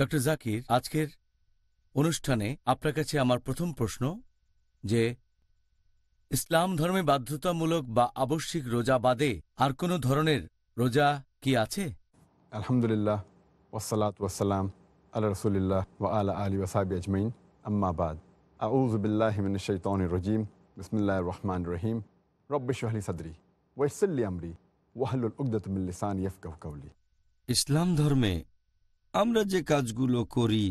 ড জাকির আজকের অনুষ্ঠানে আপনার কাছে আমার প্রথম প্রশ্ন যে ইসলাম ধর্মে বাধ্যতামূলক বা আবশ্যিক রোজা বাদে আর কোনো ধরনের রোজা কি আছে আলহামদুলিল্লাহ ওসালাত ওয়াসালাম আল্লাহ রসুলিল্লাহ ও আলা আলী ওসাবি আজমাইন আম্মাবাদ আউজবিল্লাহমিন শৈতন রজিম বিসমুল্লাহ রহমান রহিম রব্বিশহলি সাদরি ওয়াইসল্লি আমরি ওয়াহুল উকদতুল্লিসান ইয়ফকাউলি ইসলাম ধর্মে আমরা যে কাজগুলো করি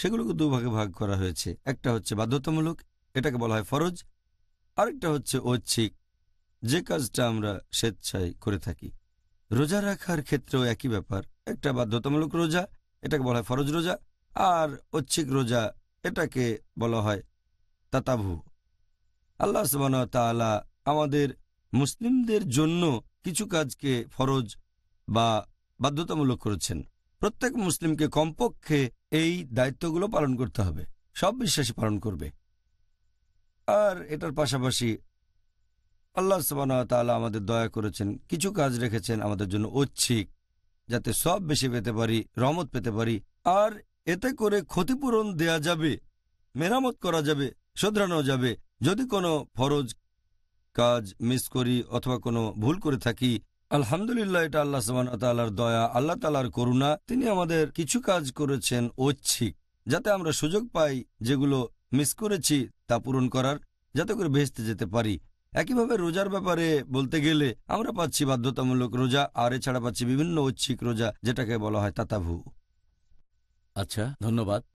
সেগুলোকে দুভাগে ভাগ করা হয়েছে একটা হচ্ছে বাধ্যতামূলক এটাকে বলা হয় ফরজ আরেকটা হচ্ছে ঐচ্ছিক যে কাজটা আমরা স্বেচ্ছায় করে থাকি রোজা রাখার ক্ষেত্রেও একই ব্যাপার একটা বাধ্যতামূলক রোজা এটাকে বলা হয় ফরজ রোজা আর ঐচ্ছিক রোজা এটাকে বলা হয় তাতাভু আল্লাহ সবান তালা আমাদের মুসলিমদের জন্য কিছু কাজকে ফরজ বা বাধ্যতামূলক করেছেন প্রত্যেক মুসলিমকে কমপক্ষে এই দায়িত্বগুলো পালন করতে হবে সব বিশ্বাসী পালন করবে আর এটার পাশাপাশি আল্লাহ সাবানা আমাদের দয়া করেছেন কিছু কাজ রেখেছেন আমাদের জন্য ঐচ্ছিক যাতে সব বেশি পেতে পারি রহমত পেতে পারি আর এতে করে ক্ষতিপূরণ দেয়া যাবে মেরামত করা যাবে শোধরানো যাবে যদি কোনো ফরজ কাজ মিস করি অথবা কোনো ভুল করে থাকি আলহামদুলিল্লাহ এটা আল্লাহ সাবানার দয়া আল্লাহ তালার করুণা তিনি আমাদের কিছু কাজ করেছেন ঐচ্ছিক যাতে আমরা সুযোগ পাই যেগুলো মিস করেছি তা পূরণ করার যাতে করে ভেসতে যেতে পারি একইভাবে রোজার ব্যাপারে বলতে গেলে আমরা পাচ্ছি বাধ্যতামূলক রোজা আর এছাড়া পাচ্ছি বিভিন্ন ঐচ্ছিক রোজা যেটাকে বলা হয় তাতাভু আচ্ছা ধন্যবাদ